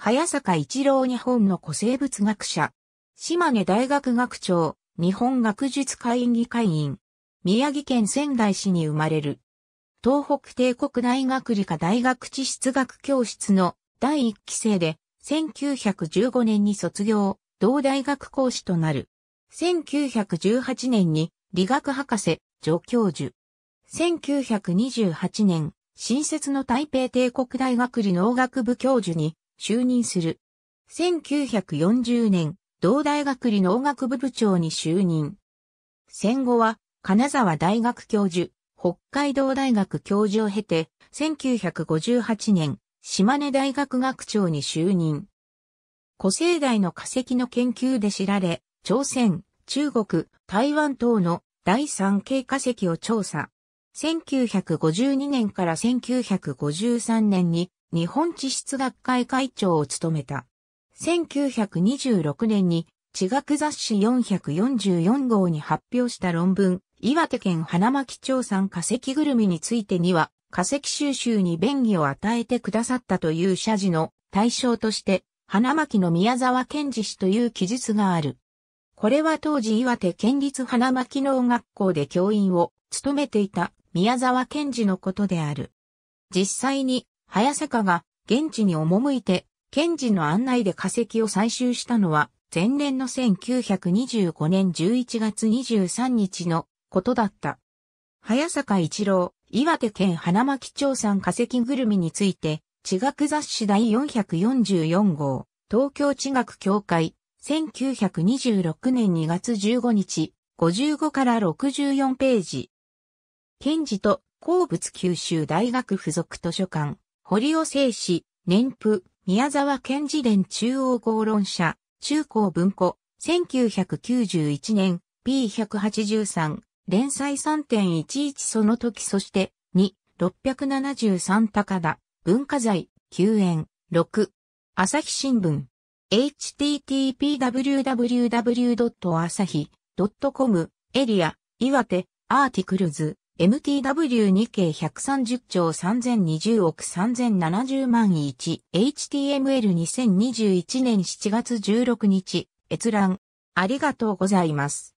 早坂一郎日本の古生物学者、島根大学学長、日本学術会議会員、宮城県仙台市に生まれる。東北帝国大学理科大学地質学教室の第1期生で、1915年に卒業、同大学講師となる。1918年に理学博士、助教授。1928年、新設の台北帝国大学理農学部教授に就任する。1940年、同大学理農学部部長に就任。戦後は、金沢大学教授、北海道大学教授を経て、1958年、島根大学学長に就任。古生代の化石の研究で知られ、朝鮮、中国、台湾等の第3系化石を調査。1952年から1953年に日本地質学会会長を務めた。1926年に地学雑誌444号に発表した論文、岩手県花巻町産化石ぐるみについてには、化石収集に便宜を与えてくださったという謝辞の対象として、花巻の宮沢賢治氏という記述がある。これは当時岩手県立花巻農学校で教員を務めていた宮沢賢治のことである。実際に早坂が現地に赴いて、賢治の案内で化石を採集したのは、前年の1925年11月23日のことだった。早坂一郎、岩手県花巻町産化石ぐるみについて、地学雑誌第444号、東京地学協会、1926年2月15日、55から64ページ。賢治と鉱物九州大学附属図書館。堀尾製紙、年譜、宮沢賢治伝中央公論社、中高文庫、1991年、P183、連載3.11その時そして、2、673高田、文化財、救援、6、朝日新聞、h t t p w w w 日。s c o m エリア、岩手、アーティクルズ、MTW2 経130兆3020億3070万 1HTML2021 年7月16日閲覧ありがとうございます。